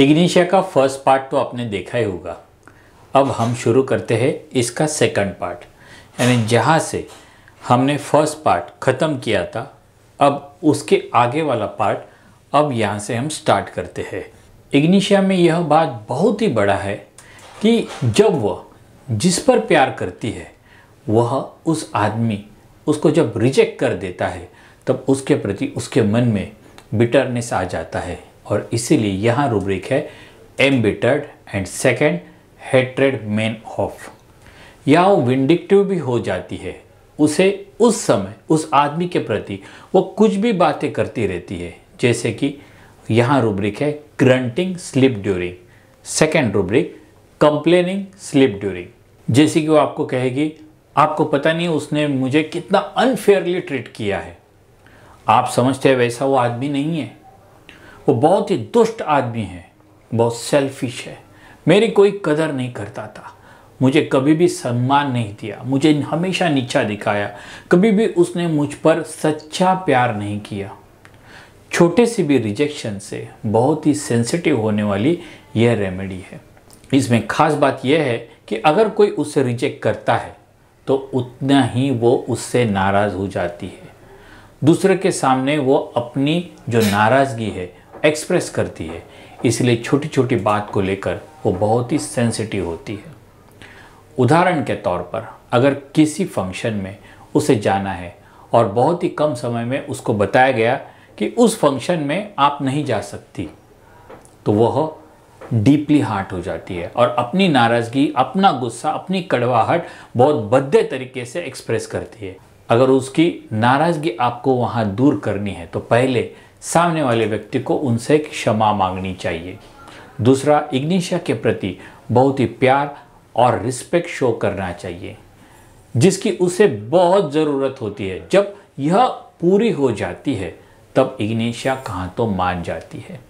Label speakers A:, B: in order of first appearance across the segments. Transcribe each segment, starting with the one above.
A: Ignatia का first part तो आपने देखा ही होगा अब हम शुरू करते हैं इसका सेकंड पार्ट यानी जहाँ से हमने फर्स्ट पार्ट ख़त्म किया था अब उसके आगे वाला पार्ट अब यहाँ से हम स्टार्ट करते हैं इग्निशिया में यह बात बहुत ही बड़ा है कि जब वह जिस पर प्यार करती है वह उस आदमी उसको जब रिजेक्ट कर देता है तब उसके प्रति उसके मन में बिटरनेस आ जाता है और इसीलिए यहाँ रूब्रिक है embittered and second hatred man of या वो विंडिक्टिव भी हो जाती है उसे उस समय उस आदमी के प्रति वो कुछ भी बातें करती रहती है जैसे कि यहाँ रूब्रिक है grunting sleep during second rubric complaining sleep during जैसे कि वो आपको कहेगी आपको पता नहीं उसने मुझे कितना अनफेयरली ट्रीट किया है आप समझते हैं वैसा वो आदमी नहीं है वो बहुत ही दुष्ट आदमी है बहुत सेल्फिश है मेरी कोई कदर नहीं करता था मुझे कभी भी सम्मान नहीं दिया मुझे हमेशा नीचा दिखाया कभी भी उसने मुझ पर सच्चा प्यार नहीं किया छोटे से भी रिजेक्शन से बहुत ही सेंसिटिव होने वाली यह रेमेडी है इसमें खास बात यह है कि अगर कोई उसे रिजेक्ट करता है तो उतना ही वो उससे नाराज़ हो जाती है दूसरे के सामने वो अपनी जो नाराज़गी है एक्सप्रेस करती है इसलिए छोटी छोटी बात को लेकर वो बहुत ही सेंसिटिव होती है उदाहरण के तौर पर अगर किसी फंक्शन में उसे जाना है और बहुत ही कम समय में उसको बताया गया कि उस फंक्शन में आप नहीं जा सकती तो वह डीपली हार्ट हो जाती है और अपनी नाराज़गी अपना गुस्सा अपनी कड़वाहट बहुत बद्दे तरीके से एक्सप्रेस करती है अगर उसकी नाराज़गी आपको वहाँ दूर करनी है तो पहले सामने वाले व्यक्ति को उनसे क्षमा मांगनी चाहिए दूसरा इग्निशा के प्रति बहुत ही प्यार और रिस्पेक्ट शो करना चाहिए जिसकी उसे बहुत ज़रूरत होती है जब यह पूरी हो जाती है तब इग्निशा कहाँ तो मान जाती है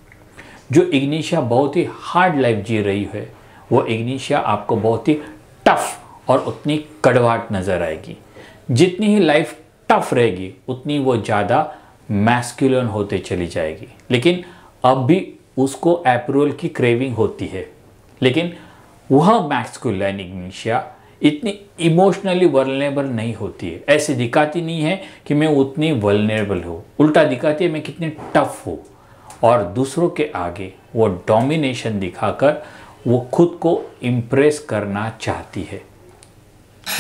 A: जो इग्निशा बहुत ही हार्ड लाइफ जी रही है वो इग्निशा आपको बहुत ही टफ और उतनी कड़वाहट नज़र आएगी जितनी ही लाइफ टफ रहेगी उतनी वो ज़्यादा मैस्कुलन होते चली जाएगी लेकिन अब भी उसको अप्रूवल की क्रेविंग होती है लेकिन वह मैस्कुलन इग्निशिया इतनी इमोशनली वर्नेबल नहीं होती है ऐसे दिखाती नहीं है कि मैं उतनी वर्नेबल हूँ उल्टा दिखाती है मैं कितनी टफ हूँ और दूसरों के आगे वो डोमिनेशन दिखाकर वो खुद को इम्प्रेस करना चाहती है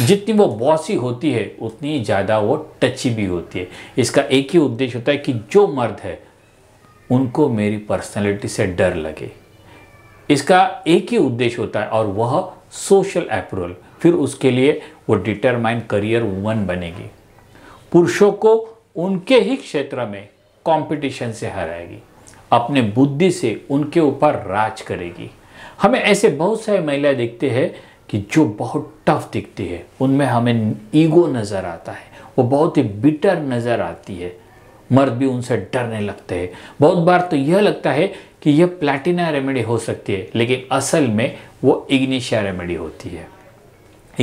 A: जितनी वो बॉसी होती है उतनी ज़्यादा वो टची भी होती है इसका एक ही उद्देश्य होता है कि जो मर्द है उनको मेरी पर्सनैलिटी से डर लगे इसका एक ही उद्देश्य होता है और वह सोशल अप्रूवल फिर उसके लिए वो डिटरमाइन करियर वुमन बनेगी पुरुषों को उनके ही क्षेत्र में कंपटीशन से हराएगी अपने बुद्धि से उनके ऊपर राज करेगी हमें ऐसे बहुत सारी महिलाएं देखते हैं कि जो बहुत टफ दिखती है उनमें हमें ईगो नज़र आता है वो बहुत ही बिटर नज़र आती है मर्द भी उनसे डरने लगते हैं बहुत बार तो यह लगता है कि यह प्लेटिना रेमेडी हो सकती है लेकिन असल में वो इग्निशिया रेमेडी होती है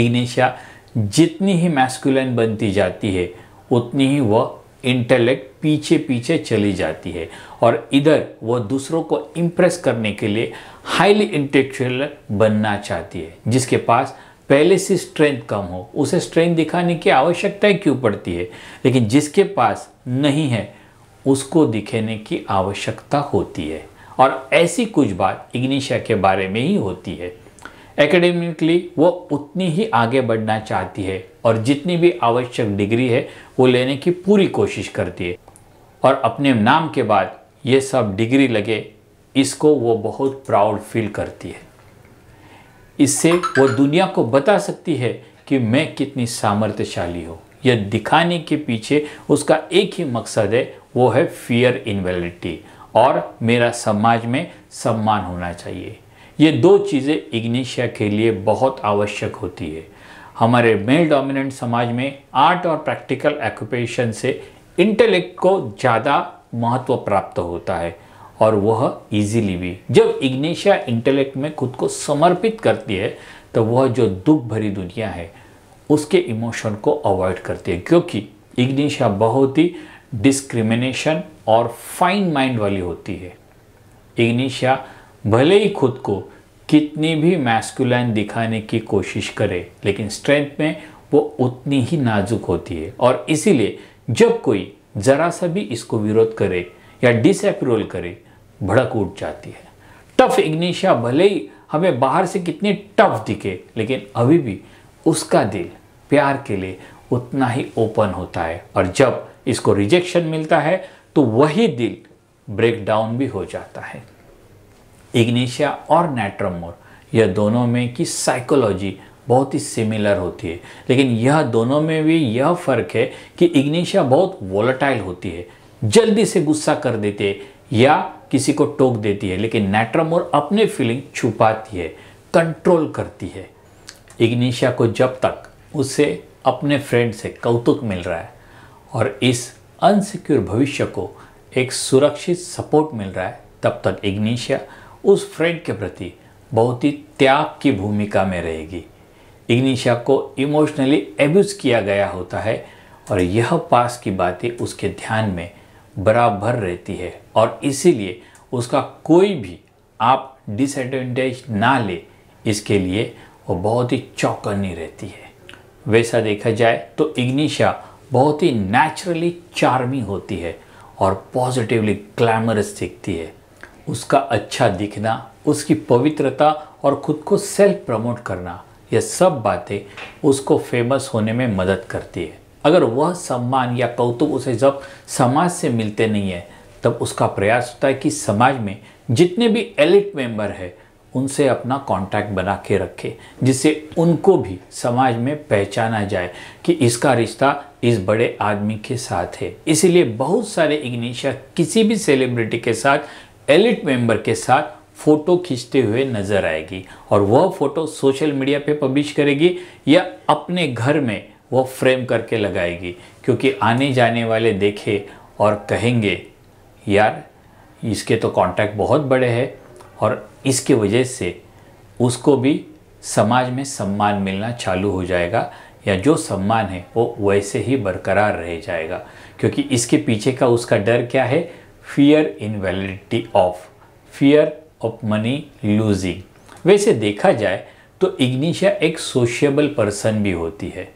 A: इग्निशिया जितनी ही मैस्कुलन बनती जाती है उतनी ही वह इंटेलेक्ट पीछे पीछे चली जाती है और इधर वह दूसरों को इम्प्रेस करने के लिए हाईली इंटेक्चुअल बनना चाहती है जिसके पास पहले से स्ट्रेंथ कम हो उसे स्ट्रेंथ दिखाने की आवश्यकता क्यों पड़ती है लेकिन जिसके पास नहीं है उसको दिखाने की आवश्यकता होती है और ऐसी कुछ बात इग्निशा के बारे में ही होती है एकेडमिकली वो उतनी ही आगे बढ़ना चाहती है और जितनी भी आवश्यक डिग्री है वो लेने की पूरी कोशिश करती है और अपने नाम के बाद ये सब डिग्री लगे इसको वो बहुत प्राउड फील करती है इससे वो दुनिया को बता सकती है कि मैं कितनी सामर्थ्यशाली हूँ यह दिखाने के पीछे उसका एक ही मकसद है वो है फियर इनवेलिटी और मेरा समाज में सम्मान होना चाहिए ये दो चीज़ें इग्निशिया के लिए बहुत आवश्यक होती है हमारे मेल डोमिनेंट समाज में आर्ट और प्रैक्टिकल एक्यूपेशन से इंटेलेक्ट को ज़्यादा महत्व प्राप्त होता है और वह इजीली भी जब इग्नेशिया इंटेलेक्ट में खुद को समर्पित करती है तो वह जो दुख भरी दुनिया है उसके इमोशन को अवॉइड करती है क्योंकि इग्नेशिया बहुत ही डिस्क्रिमिनेशन और फाइन माइंड वाली होती है इग्नेशिया भले ही खुद को कितनी भी मैस्कुलाइन दिखाने की कोशिश करे लेकिन स्ट्रेंथ में वो उतनी ही नाजुक होती है और इसीलिए जब कोई जरा सा भी इसको विरोध करे या डिसअप्रूवल करे भड़क उठ जाती है टफ इग्निशिया भले ही हमें बाहर से कितनी टफ दिखे लेकिन अभी भी उसका दिल प्यार के लिए उतना ही ओपन होता है और जब इसको रिजेक्शन मिलता है तो वही दिल ब्रेकडाउन भी हो जाता है इग्निशिया और नेट्रमोर यह दोनों में की साइकोलॉजी बहुत ही सिमिलर होती है लेकिन यह दोनों में भी यह फ़र्क है कि इग्निशिया बहुत वोलाटाइल होती है जल्दी से गुस्सा कर देती है या किसी को टोक देती है लेकिन नेट्रामोर अपने फीलिंग छुपाती है कंट्रोल करती है इग्निशिया को जब तक उसे अपने फ्रेंड से कौतुक मिल रहा है और इस अनसिक्योर भविष्य को एक सुरक्षित सपोर्ट मिल रहा है तब तक इग्निशिया उस फ्रेंड के प्रति बहुत ही त्याग की भूमिका में रहेगी इग्निशा को इमोशनली एब्यूज़ किया गया होता है और यह पास की बातें उसके ध्यान में बराबर रहती है और इसीलिए उसका कोई भी आप डिसएडवेंटेज ना ले इसके लिए वो बहुत ही चौकन्नी रहती है वैसा देखा जाए तो इग्निशा बहुत ही नेचुरली चार्मी होती है और पॉजिटिवली ग्लैमरस दिखती है उसका अच्छा दिखना उसकी पवित्रता और खुद को सेल्फ प्रमोट करना ये सब बातें उसको फेमस होने में मदद करती है अगर वह सम्मान या कौतुक उसे जब समाज से मिलते नहीं है तब उसका प्रयास होता है कि समाज में जितने भी एलिट मेंबर है उनसे अपना कांटेक्ट बना के रखे जिससे उनको भी समाज में पहचाना जाए कि इसका रिश्ता इस बड़े आदमी के साथ है इसीलिए बहुत सारे इग्निशिया किसी भी सेलिब्रिटी के साथ एलिट मेंबर के साथ फ़ोटो खींचते हुए नज़र आएगी और वह फ़ोटो सोशल मीडिया पे पब्लिश करेगी या अपने घर में वह फ्रेम करके लगाएगी क्योंकि आने जाने वाले देखे और कहेंगे यार इसके तो कांटेक्ट बहुत बड़े हैं और इसके वजह से उसको भी समाज में सम्मान मिलना चालू हो जाएगा या जो सम्मान है वो वैसे ही बरकरार रह जाएगा क्योंकि इसके पीछे का उसका डर क्या है fear invalidity of fear of money losing वैसे देखा जाए तो इग्निशा एक सोशियबल पर्सन भी होती है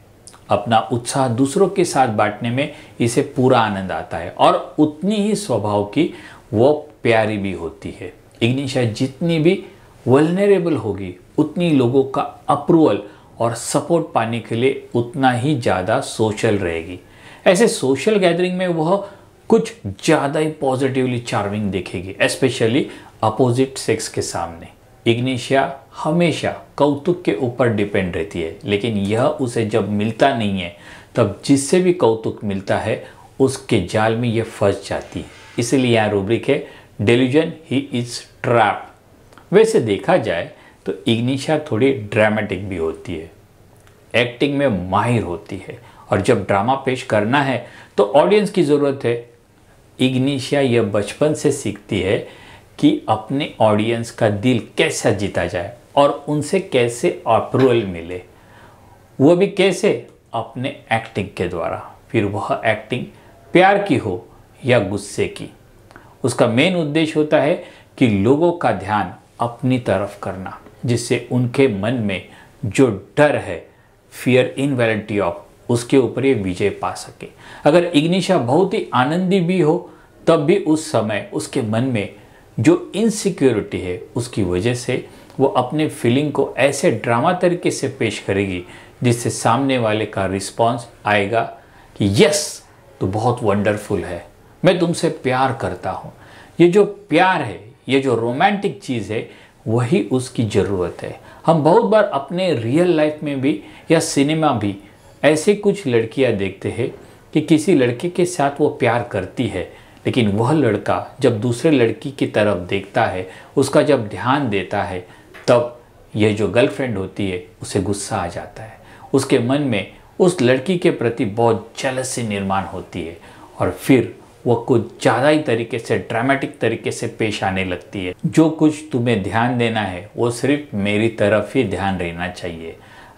A: अपना उत्साह दूसरों के साथ बांटने में इसे पूरा आनंद आता है और उतनी ही स्वभाव की वो प्यारी भी होती है इग्निशा जितनी भी वलनरेबल होगी उतनी लोगों का अप्रूवल और सपोर्ट पाने के लिए उतना ही ज़्यादा सोशल रहेगी ऐसे सोशल गैदरिंग में वह कुछ ज़्यादा ही पॉजिटिवली चार्मिंग दिखेगी स्पेशली अपोजिट सेक्स के सामने इग्निशिया हमेशा कौतुक के ऊपर डिपेंड रहती है लेकिन यह उसे जब मिलता नहीं है तब जिससे भी कौतुक मिलता है उसके जाल में यह फंस जाती है इसीलिए यहाँ रूब्रिक है डेल्यूजन ही इज ट्रैप वैसे देखा जाए तो इग्निशा थोड़ी ड्रामेटिक भी होती है एक्टिंग में माहिर होती है और जब ड्रामा पेश करना है तो ऑडियंस की ज़रूरत है इग्निशिया यह बचपन से सीखती है कि अपने ऑडियंस का दिल कैसा जीता जाए और उनसे कैसे अप्रूवल मिले वो भी कैसे अपने एक्टिंग के द्वारा फिर वह एक्टिंग प्यार की हो या गुस्से की उसका मेन उद्देश्य होता है कि लोगों का ध्यान अपनी तरफ करना जिससे उनके मन में जो डर है फियर इनवैलिटी ऑफ उसके ऊपर ये विजय पा सके अगर इग्निशा बहुत ही आनंदी भी हो तब भी उस समय उसके मन में जो इनसिक्योरिटी है उसकी वजह से वो अपने फीलिंग को ऐसे ड्रामा तरीके से पेश करेगी जिससे सामने वाले का रिस्पॉन्स आएगा कि यस तो बहुत वंडरफुल है मैं तुमसे प्यार करता हूँ ये जो प्यार है ये जो रोमांटिक चीज़ है वही उसकी ज़रूरत है हम बहुत बार अपने रियल लाइफ में भी या सिनेमा भी ऐसे कुछ लड़कियाँ देखते हैं कि किसी लड़के के साथ वो प्यार करती है लेकिन वह लड़का जब दूसरे लड़की की तरफ देखता है उसका जब ध्यान देता है तब यह जो गर्लफ्रेंड होती है उसे गुस्सा आ जाता है उसके मन में उस लड़की के प्रति बहुत से निर्माण होती है और फिर वह कुछ ज़्यादा ही तरीके से ड्रामेटिक तरीके से पेश आने लगती है जो कुछ तुम्हें ध्यान देना है वो सिर्फ मेरी तरफ ही ध्यान रहना चाहिए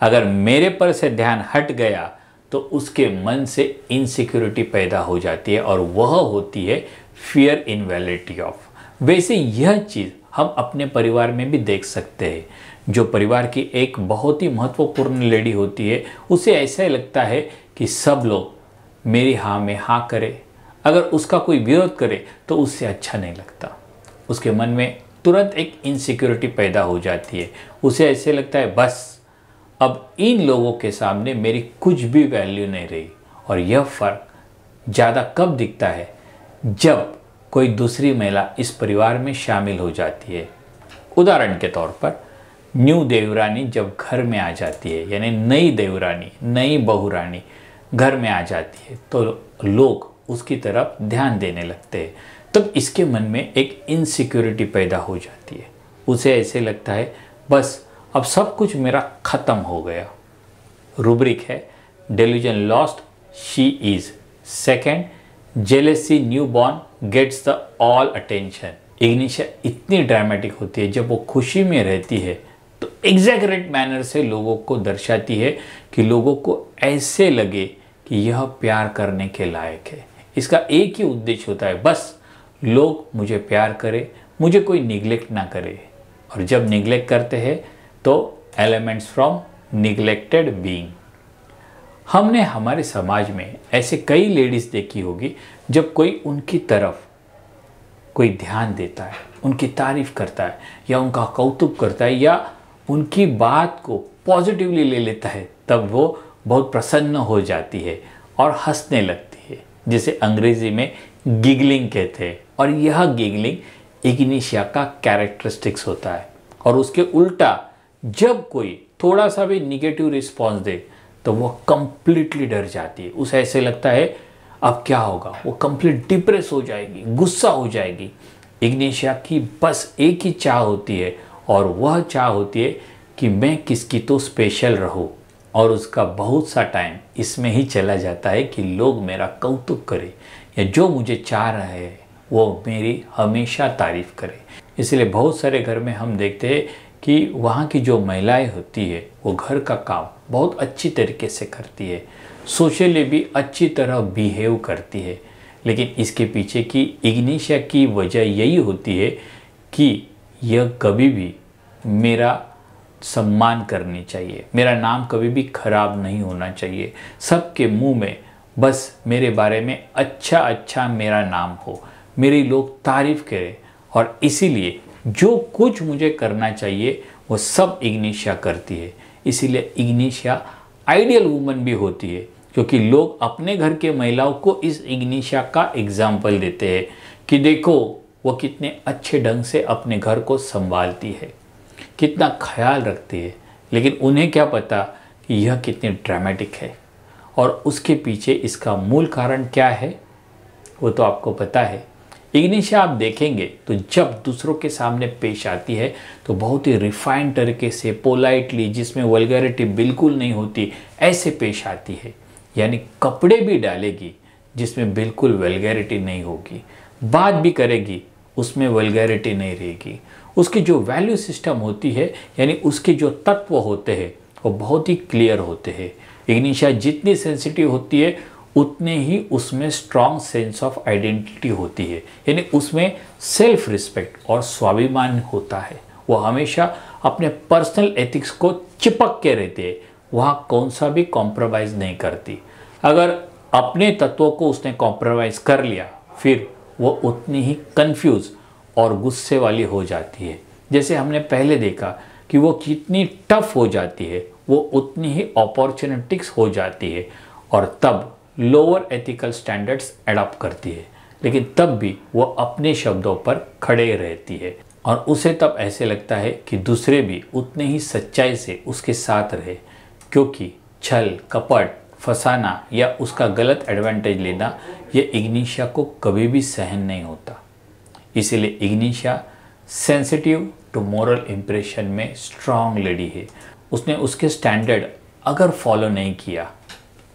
A: अगर मेरे पर से ध्यान हट गया तो उसके मन से इनसिक्योरिटी पैदा हो जाती है और वह होती है फियर इन वैलिटी ऑफ वैसे यह चीज़ हम अपने परिवार में भी देख सकते हैं जो परिवार की एक बहुत ही महत्वपूर्ण लेडी होती है उसे ऐसा लगता है कि सब लोग मेरी हाँ में हाँ करें अगर उसका कोई विरोध करे तो उससे अच्छा नहीं लगता उसके मन में तुरंत एक इनसिक्योरिटी पैदा हो जाती है उसे ऐसे लगता है बस अब इन लोगों के सामने मेरी कुछ भी वैल्यू नहीं रही और यह फ़र्क ज़्यादा कब दिखता है जब कोई दूसरी महिला इस परिवार में शामिल हो जाती है उदाहरण के तौर पर न्यू देवरानी जब घर में आ जाती है यानी नई देवरानी नई बहुरानी घर में आ जाती है तो लोग उसकी तरफ ध्यान देने लगते हैं तब तो इसके मन में एक इनसिक्योरिटी पैदा हो जाती है उसे ऐसे लगता है बस अब सब कुछ मेरा ख़त्म हो गया रूब्रिक है delusion lost she is second jealousy new born gets the all attention ignatia इतनी ड्रामेटिक होती है जब वो खुशी में रहती है तो एग्जैक्ट मैनर से लोगों को दर्शाती है कि लोगों को ऐसे लगे कि यह प्यार करने के लायक है इसका एक ही उद्देश्य होता है बस लोग मुझे प्यार करें मुझे कोई निग्लेक्ट ना करे और जब निग्लेक्ट करते हैं तो एलिमेंट्स फ्रॉम निगलेक्टेड बीइंग हमने हमारे समाज में ऐसे कई लेडीज़ देखी होगी जब कोई उनकी तरफ कोई ध्यान देता है उनकी तारीफ करता है या उनका कौतुब करता है या उनकी बात को पॉजिटिवली ले लेता है तब वो बहुत प्रसन्न हो जाती है और हंसने लगती है जिसे अंग्रेज़ी में गिगलिंग कहते हैं और यह गिगलिंग इग्निशिया का कैरेक्टरिस्टिक्स होता है और उसके उल्टा जब कोई थोड़ा सा भी निगेटिव रिस्पॉन्स दे तो वो कंप्लीटली डर जाती है उसे ऐसे लगता है अब क्या होगा वो कंप्लीट डिप्रेस हो जाएगी गुस्सा हो जाएगी इग्नेशिया की बस एक ही चाह होती है और वह चाह होती है कि मैं किसकी तो स्पेशल रहूँ और उसका बहुत सा टाइम इसमें ही चला जाता है कि लोग मेरा कौतुक करें या जो मुझे चाह रहा है वो मेरी हमेशा तारीफ़ करे इसलिए बहुत सारे घर में हम देखते हैं कि वहाँ की जो महिलाएं होती है वो घर का काम बहुत अच्छी तरीके से करती है सोशली भी अच्छी तरह बिहेव करती है लेकिन इसके पीछे की इग्निशा की वजह यही होती है कि यह कभी भी मेरा सम्मान करनी चाहिए मेरा नाम कभी भी खराब नहीं होना चाहिए सबके मुंह में बस मेरे बारे में अच्छा अच्छा मेरा नाम हो मेरी लोग तारीफ़ करें और इसीलिए जो कुछ मुझे करना चाहिए वो सब इग्निशिया करती है इसीलिए इग्निशिया आइडियल वूमन भी होती है क्योंकि लोग अपने घर के महिलाओं को इस इग्निशिया का एग्जाम्पल देते हैं कि देखो वो कितने अच्छे ढंग से अपने घर को संभालती है कितना ख्याल रखती है लेकिन उन्हें क्या पता कि यह कितनी ड्रामेटिक है और उसके पीछे इसका मूल कारण क्या है वो तो आपको पता है लेकिन इसे आप देखेंगे तो जब दूसरों के सामने पेश आती है तो बहुत ही रिफाइंड तरीके से पोलाइटली जिसमें वलगरिटी बिल्कुल नहीं होती ऐसे पेश आती है यानी कपड़े भी डालेगी जिसमें बिल्कुल वेलगैरिटी नहीं होगी बात भी करेगी उसमें वेलगैरिटी नहीं रहेगी उसकी जो वैल्यू सिस्टम होती है यानी उसके जो तत्व होते हैं वो बहुत ही क्लियर होते हैं इग्निशा जितनी सेंसिटिव होती है उतने ही उसमें स्ट्रांग सेंस ऑफ आइडेंटिटी होती है यानी उसमें सेल्फ रिस्पेक्ट और स्वाभिमान होता है वो हमेशा अपने पर्सनल एथिक्स को चिपक के रहते हैं वहाँ कौन सा भी कॉम्प्रोमाइज़ नहीं करती अगर अपने तत्वों को उसने कॉम्प्रोमाइज़ कर लिया फिर वो उतनी ही कंफ्यूज और गुस्से वाली हो जाती है जैसे हमने पहले देखा कि वो कितनी टफ हो जाती है वो उतनी ही अपॉर्चुनिटिक्स हो जाती है और तब लोअर एथिकल स्टैंडर्ड्स एडॉप्ट करती है लेकिन तब भी वो अपने शब्दों पर खड़े रहती है और उसे तब ऐसे लगता है कि दूसरे भी उतने ही सच्चाई से उसके साथ रहे क्योंकि छल कपट फंसाना या उसका गलत एडवांटेज लेना यह इग्निशा को कभी भी सहन नहीं होता इसीलिए ignatia sensitive to moral impression में स्ट्रांग लेडी है उसने उसके स्टैंडर्ड अगर फॉलो नहीं किया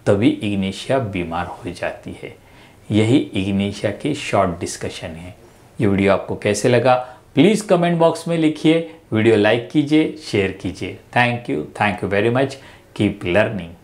A: तभी इग्नेशिया बीमार हो जाती है यही इग्नेशिया की शॉर्ट डिस्कशन है ये वीडियो आपको कैसे लगा प्लीज़ कमेंट बॉक्स में लिखिए वीडियो लाइक कीजिए शेयर कीजिए thank you thank you very much keep learning